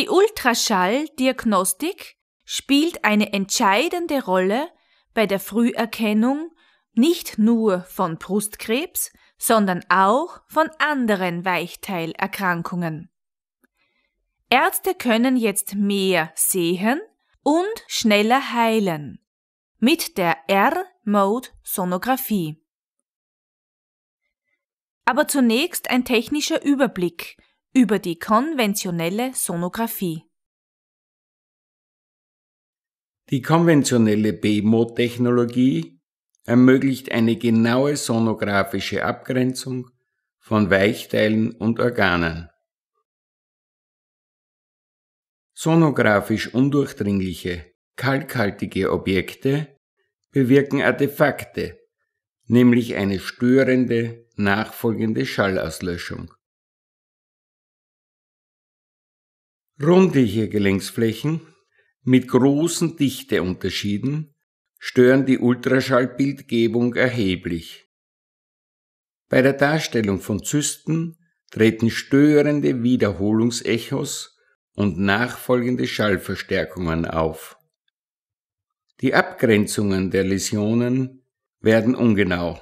Die Ultraschalldiagnostik spielt eine entscheidende Rolle bei der Früherkennung nicht nur von Brustkrebs, sondern auch von anderen Weichteilerkrankungen. Ärzte können jetzt mehr sehen und schneller heilen mit der R-Mode-Sonographie. Aber zunächst ein technischer Überblick über die konventionelle Sonographie. Die konventionelle BMO-Technologie ermöglicht eine genaue sonografische Abgrenzung von Weichteilen und Organen. Sonografisch undurchdringliche, kalkhaltige Objekte bewirken Artefakte, nämlich eine störende, nachfolgende Schallauslöschung. Rundliche Gelenksflächen mit großen Dichteunterschieden stören die Ultraschallbildgebung erheblich. Bei der Darstellung von Zysten treten störende Wiederholungsechos und nachfolgende Schallverstärkungen auf. Die Abgrenzungen der Läsionen werden ungenau.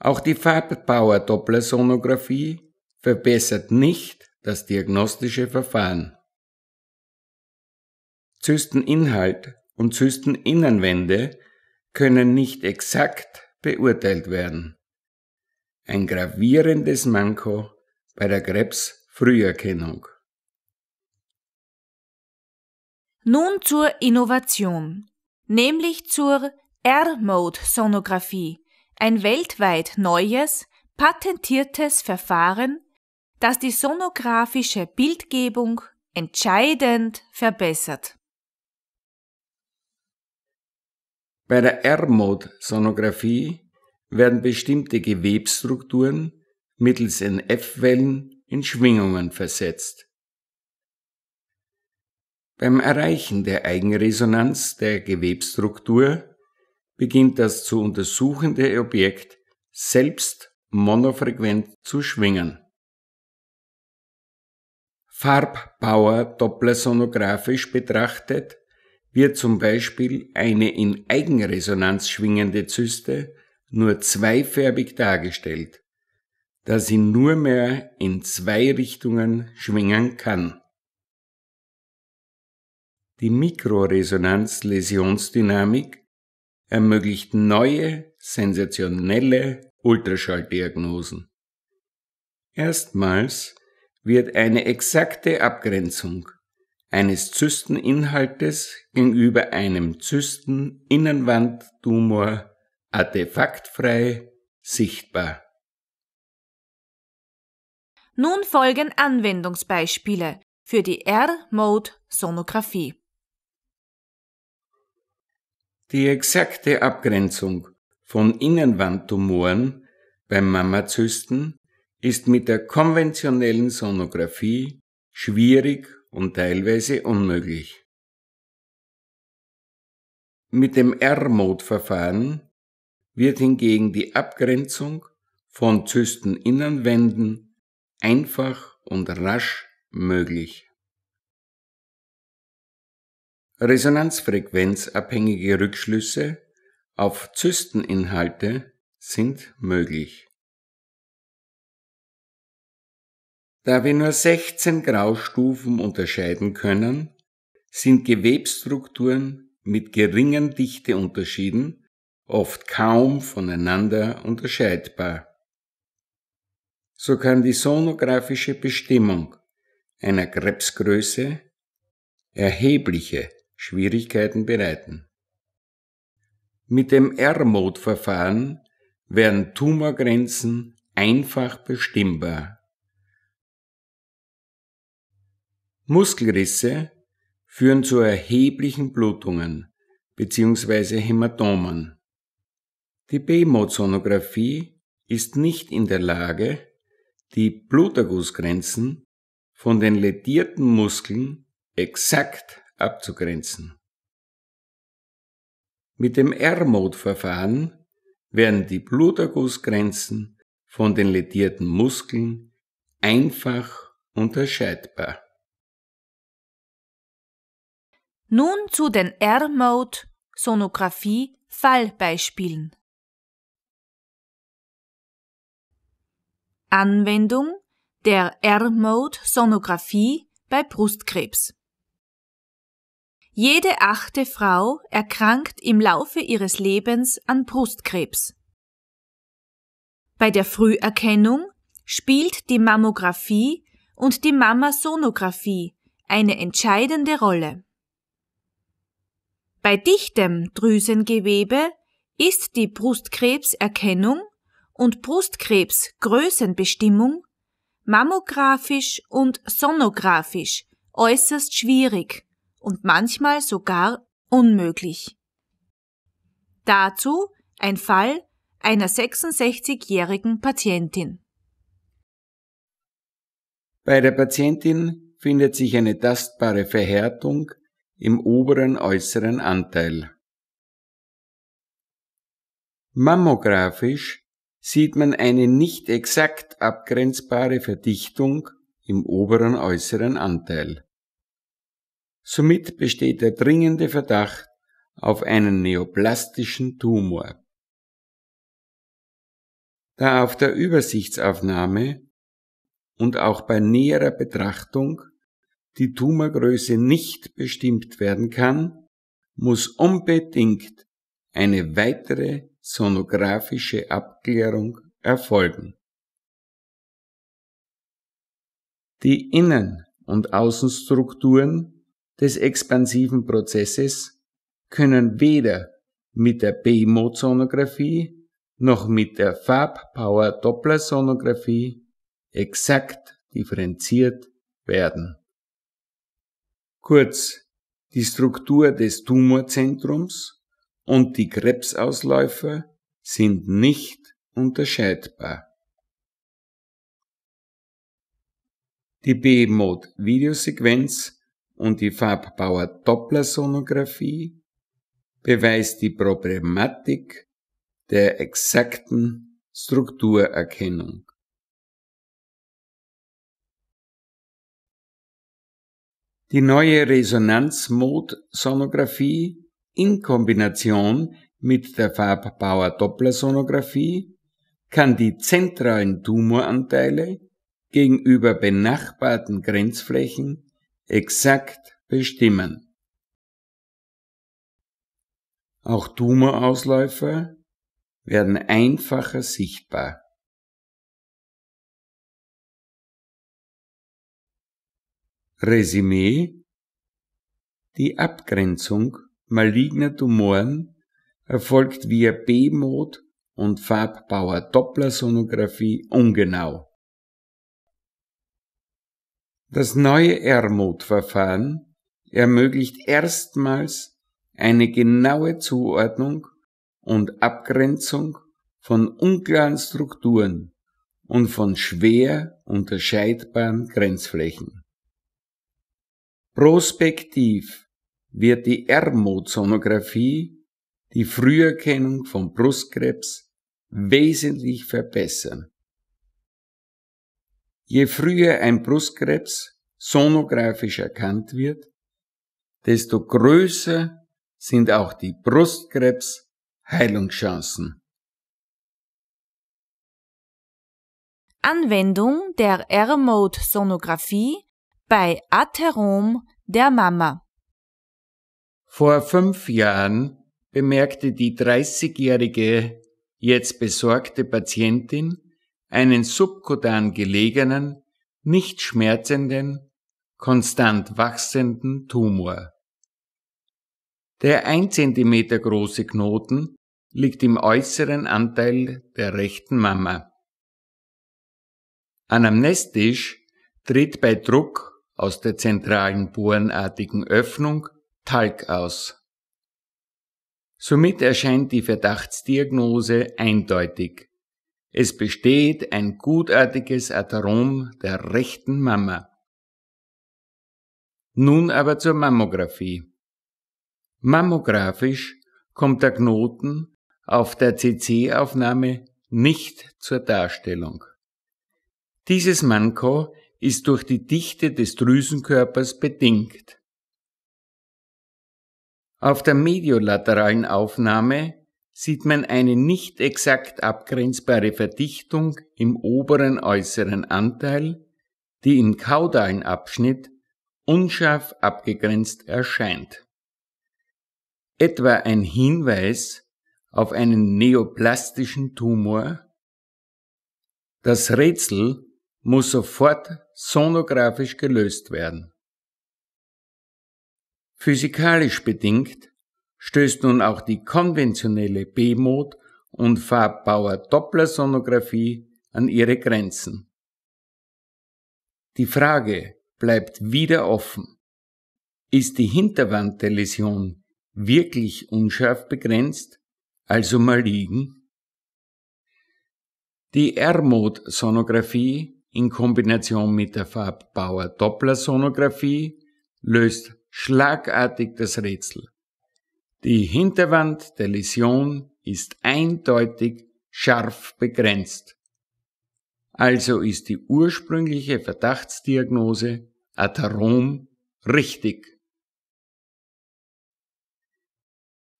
Auch die Farbpower-Dopplersonographie verbessert nicht das diagnostische Verfahren. Zysteninhalt und Zysteninnenwände können nicht exakt beurteilt werden. Ein gravierendes Manko bei der Krebsfrüherkennung. Nun zur Innovation, nämlich zur R-Mode-Sonographie, ein weltweit neues, patentiertes Verfahren, das die sonografische Bildgebung entscheidend verbessert. Bei der R-Mode-Sonographie werden bestimmte Gewebstrukturen mittels NF-Wellen in Schwingungen versetzt. Beim Erreichen der Eigenresonanz der Gewebstruktur beginnt das zu untersuchende Objekt selbst monofrequent zu schwingen. Farbbauer dopplersonographisch betrachtet, wird zum Beispiel eine in Eigenresonanz schwingende Zyste nur zweifärbig dargestellt, da sie nur mehr in zwei Richtungen schwingen kann. Die Mikroresonanz-Läsionsdynamik ermöglicht neue, sensationelle Ultraschalldiagnosen. Erstmals wird eine exakte Abgrenzung eines Zysteninhaltes gegenüber einem Zysteninnenwandtumor artefaktfrei sichtbar. Nun folgen Anwendungsbeispiele für die R-Mode-Sonographie. Die exakte Abgrenzung von Innenwandtumoren beim Mammazysten ist mit der konventionellen Sonographie schwierig und teilweise unmöglich. Mit dem R-Mode-Verfahren wird hingegen die Abgrenzung von Zysteninnenwänden einfach und rasch möglich. Resonanzfrequenzabhängige Rückschlüsse auf Zysteninhalte sind möglich. Da wir nur 16 Graustufen unterscheiden können, sind Gewebstrukturen mit geringen Dichteunterschieden oft kaum voneinander unterscheidbar. So kann die sonografische Bestimmung einer Krebsgröße erhebliche Schwierigkeiten bereiten. Mit dem R-Mode-Verfahren werden Tumorgrenzen einfach bestimmbar. Muskelrisse führen zu erheblichen Blutungen bzw. Hämatomen. Die BMOT-Sonographie ist nicht in der Lage, die Blutergussgrenzen von den ledierten Muskeln exakt abzugrenzen. Mit dem R-Mode-Verfahren werden die Blutergussgrenzen von den ledierten Muskeln einfach unterscheidbar. Nun zu den R-Mode-Sonographie-Fallbeispielen. Anwendung der R-Mode-Sonographie bei Brustkrebs. Jede achte Frau erkrankt im Laufe ihres Lebens an Brustkrebs. Bei der Früherkennung spielt die Mammographie und die Mammasonographie eine entscheidende Rolle. Bei dichtem Drüsengewebe ist die Brustkrebserkennung und Brustkrebsgrößenbestimmung mammografisch und sonografisch äußerst schwierig und manchmal sogar unmöglich. Dazu ein Fall einer 66-jährigen Patientin. Bei der Patientin findet sich eine tastbare Verhärtung im oberen äußeren Anteil. Mammografisch sieht man eine nicht exakt abgrenzbare Verdichtung im oberen äußeren Anteil. Somit besteht der dringende Verdacht auf einen neoplastischen Tumor. Da auf der Übersichtsaufnahme und auch bei näherer Betrachtung die Tumorgröße nicht bestimmt werden kann, muss unbedingt eine weitere sonografische Abklärung erfolgen. Die Innen- und Außenstrukturen des expansiven Prozesses können weder mit der BMO-Sonographie noch mit der Farbpower-Doppler-Sonographie exakt differenziert werden. Kurz, die Struktur des Tumorzentrums und die Krebsausläufer sind nicht unterscheidbar. Die B-Mode videosequenz und die Farbbauer-Dopplersonographie beweist die Problematik der exakten Strukturerkennung. Die neue Resonanzmod-Sonographie in Kombination mit der Farbbauer-Doppler-Sonographie kann die zentralen Tumoranteile gegenüber benachbarten Grenzflächen exakt bestimmen. Auch Tumorausläufer werden einfacher sichtbar. Resümee Die Abgrenzung maligner Tumoren erfolgt via B-Mod und Farbbauer Dopplersonographie ungenau. Das neue R-Mod-Verfahren ermöglicht erstmals eine genaue Zuordnung und Abgrenzung von unklaren Strukturen und von schwer unterscheidbaren Grenzflächen. Prospektiv wird die Ermodsonographie die Früherkennung von Brustkrebs wesentlich verbessern. Je früher ein Brustkrebs sonografisch erkannt wird, desto größer sind auch die Brustkrebs-Heilungschancen. Anwendung der R-Mode-Sonographie bei Atherom der Mama. Vor fünf Jahren bemerkte die 30-jährige, jetzt besorgte Patientin einen subkutan gelegenen, nicht schmerzenden, konstant wachsenden Tumor. Der ein Zentimeter große Knoten liegt im äußeren Anteil der rechten Mama. Anamnestisch tritt bei Druck aus der zentralen bohrenartigen Öffnung Talg aus. Somit erscheint die Verdachtsdiagnose eindeutig. Es besteht ein gutartiges Atherom der rechten Mama. Nun aber zur Mammographie. Mammografisch kommt der Knoten auf der CC-Aufnahme nicht zur Darstellung. Dieses Manko ist durch die Dichte des Drüsenkörpers bedingt. Auf der mediolateralen Aufnahme sieht man eine nicht exakt abgrenzbare Verdichtung im oberen äußeren Anteil, die im kaudalen Abschnitt unscharf abgegrenzt erscheint. Etwa ein Hinweis auf einen neoplastischen Tumor. Das Rätsel muss sofort sonografisch gelöst werden. Physikalisch bedingt stößt nun auch die konventionelle B-Mod und Farbbauer-Doppler-Sonographie an ihre Grenzen. Die Frage bleibt wieder offen. Ist die Hinterwand der Läsion wirklich unscharf begrenzt, also mal liegen? Die R-Mod-Sonographie in Kombination mit der Farbbauer Doppler-Sonographie löst schlagartig das Rätsel. Die Hinterwand der Läsion ist eindeutig scharf begrenzt. Also ist die ursprüngliche Verdachtsdiagnose Atherom richtig.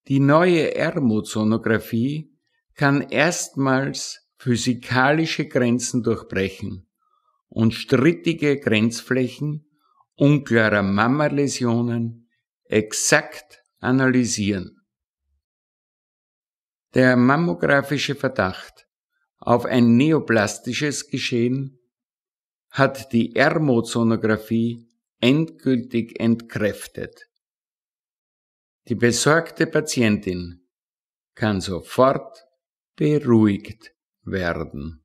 Die neue Ermutsonographie kann erstmals physikalische Grenzen durchbrechen und strittige Grenzflächen unklarer Mammaläsionen exakt analysieren. Der mammografische Verdacht auf ein neoplastisches Geschehen hat die Ermozonographie endgültig entkräftet. Die besorgte Patientin kann sofort beruhigt werden.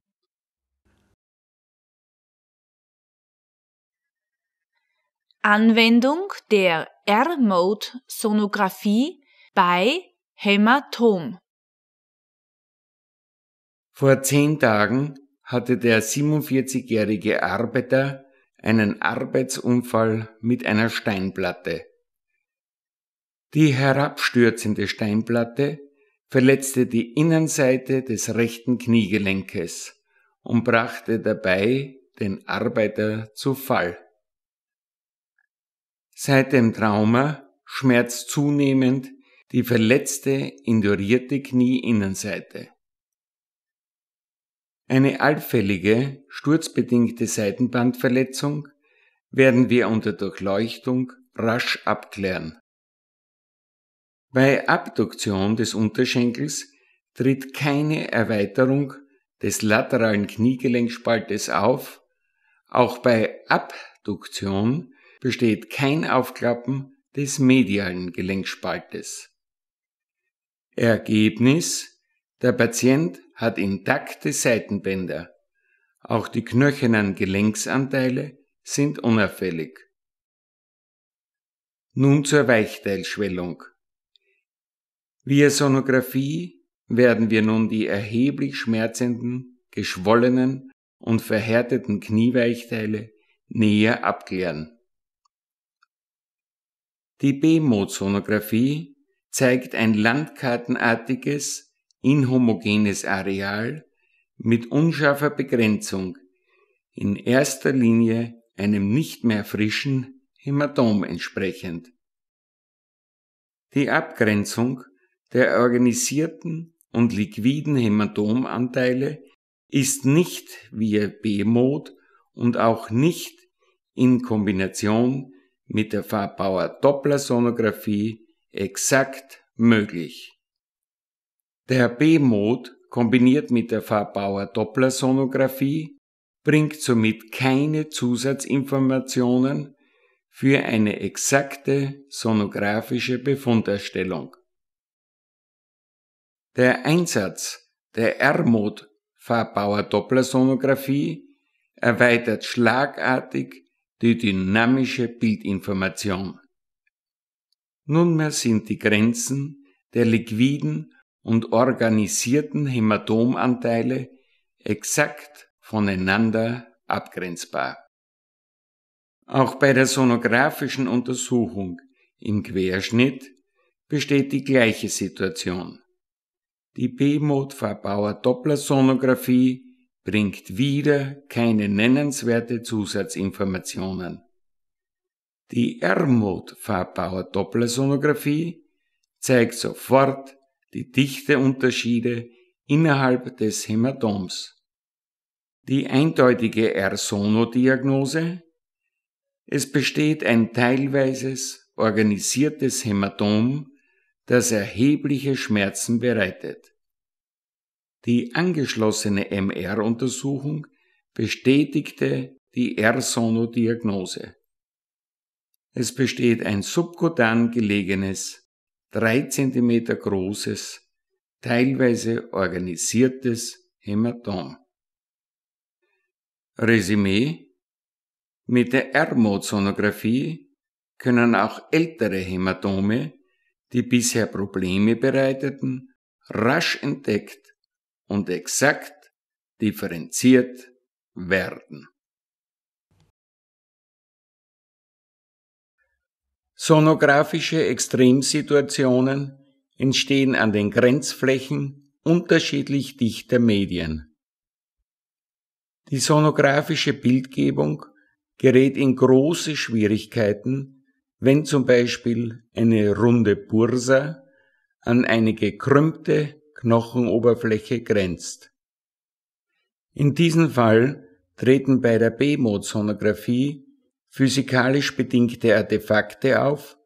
Anwendung der R-Mode-Sonographie bei Hämatom. Vor zehn Tagen hatte der 47-jährige Arbeiter einen Arbeitsunfall mit einer Steinplatte. Die herabstürzende Steinplatte verletzte die Innenseite des rechten Kniegelenkes und brachte dabei den Arbeiter zu Fall. Seit dem Trauma schmerzt zunehmend die verletzte, indurierte Knieinnenseite. Eine allfällige, sturzbedingte Seitenbandverletzung werden wir unter Durchleuchtung rasch abklären. Bei Abduktion des Unterschenkels tritt keine Erweiterung des lateralen Kniegelenkspaltes auf, auch bei Abduktion besteht kein Aufklappen des medialen Gelenkspaltes. Ergebnis, der Patient hat intakte Seitenbänder. Auch die knöchernen Gelenksanteile sind unauffällig. Nun zur Weichteilschwellung. Via Sonographie werden wir nun die erheblich schmerzenden, geschwollenen und verhärteten Knieweichteile näher abklären. Die B-Mode-Sonographie zeigt ein landkartenartiges, inhomogenes Areal mit unscharfer Begrenzung, in erster Linie einem nicht mehr frischen Hämatom entsprechend. Die Abgrenzung der organisierten und liquiden Hämatomanteile ist nicht via B-Mode und auch nicht in Kombination mit der Farbbauer Doppler-Sonographie exakt möglich. Der b mode kombiniert mit der Farbbauer Doppler-Sonographie bringt somit keine Zusatzinformationen für eine exakte sonografische Befunderstellung. Der Einsatz der r mode Farbbauer Doppler-Sonographie erweitert schlagartig die dynamische Bildinformation. Nunmehr sind die Grenzen der liquiden und organisierten Hämatomanteile exakt voneinander abgrenzbar. Auch bei der sonografischen Untersuchung im Querschnitt besteht die gleiche Situation. Die B-Mod-Verbauer-Dopplersonographie bringt wieder keine nennenswerte Zusatzinformationen. Die Ermut-Farbbauer-Dopplersonographie zeigt sofort die Dichteunterschiede innerhalb des Hämatoms. Die eindeutige R-Sono-Diagnose es besteht ein teilweises, organisiertes Hämatom, das erhebliche Schmerzen bereitet. Die angeschlossene MR-Untersuchung bestätigte die R-Sono-Diagnose. Es besteht ein subkutan gelegenes, 3 cm großes, teilweise organisiertes Hämatom. Resümee Mit der R-Mode-Sonographie können auch ältere Hämatome, die bisher Probleme bereiteten, rasch entdeckt und exakt differenziert werden. Sonographische Extremsituationen entstehen an den Grenzflächen unterschiedlich dichter Medien. Die sonografische Bildgebung gerät in große Schwierigkeiten, wenn zum Beispiel eine runde Bursa an eine gekrümmte Knochenoberfläche grenzt. In diesem Fall treten bei der B-Mode-Sonographie physikalisch bedingte Artefakte auf,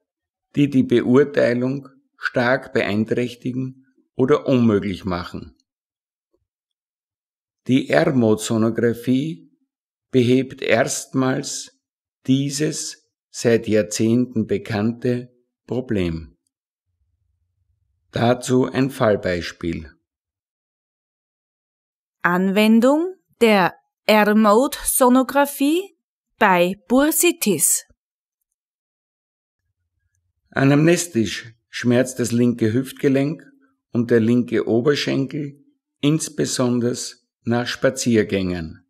die die Beurteilung stark beeinträchtigen oder unmöglich machen. Die R-Mode-Sonographie behebt erstmals dieses seit Jahrzehnten bekannte Problem. Dazu ein Fallbeispiel. Anwendung der R-Mode-Sonographie bei Bursitis. Anamnestisch schmerzt das linke Hüftgelenk und der linke Oberschenkel, insbesondere nach Spaziergängen.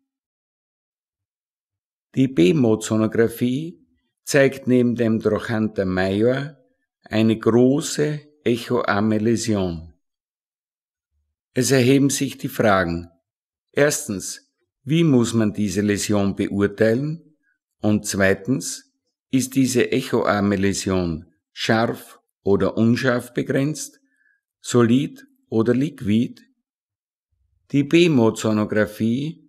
Die B-Mode-Sonographie zeigt neben dem Trochanter Major eine große Echoamelésion. Es erheben sich die Fragen. Erstens, wie muss man diese Läsion beurteilen? Und zweitens, ist diese Echoarme-Läsion scharf oder unscharf begrenzt, solid oder liquid? Die B-Mozonographie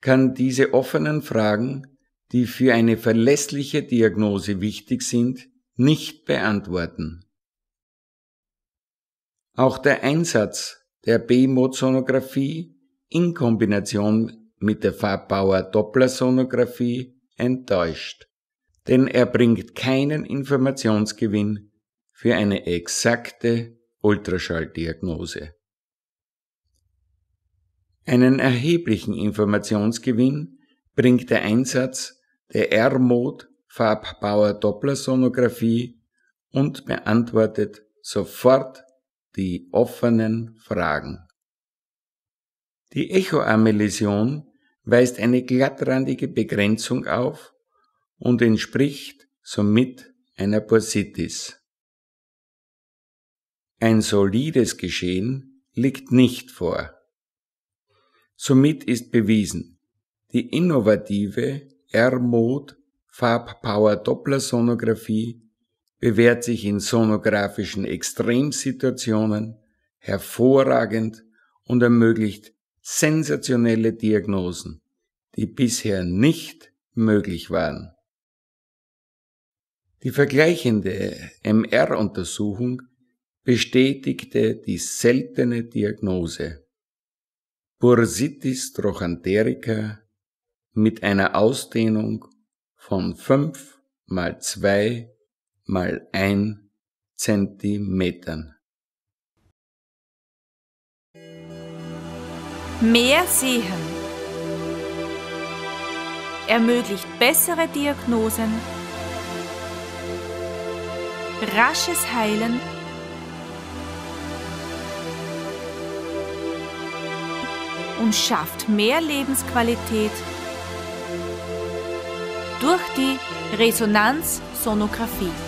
kann diese offenen Fragen, die für eine verlässliche Diagnose wichtig sind, nicht beantworten. Auch der Einsatz der B-Mode-Sonographie in Kombination mit der Farbauer-Doppler-Sonographie enttäuscht, denn er bringt keinen Informationsgewinn für eine exakte Ultraschalldiagnose. Einen erheblichen Informationsgewinn bringt der Einsatz der R-Mode Farbbauer Dopplersonographie und beantwortet sofort die offenen Fragen. Die Echoamelision weist eine glattrandige Begrenzung auf und entspricht somit einer Bursitis. Ein solides Geschehen liegt nicht vor. Somit ist bewiesen, die innovative R-Mode Farbpower Doppler Sonographie bewährt sich in sonografischen Extremsituationen hervorragend und ermöglicht sensationelle Diagnosen, die bisher nicht möglich waren. Die vergleichende MR-Untersuchung bestätigte die seltene Diagnose Bursitis trochanterica mit einer Ausdehnung von 5 mal 2 mal ein Zentimetern. Mehr sehen ermöglicht bessere Diagnosen, rasches Heilen und schafft mehr Lebensqualität durch die Resonanzsonographie.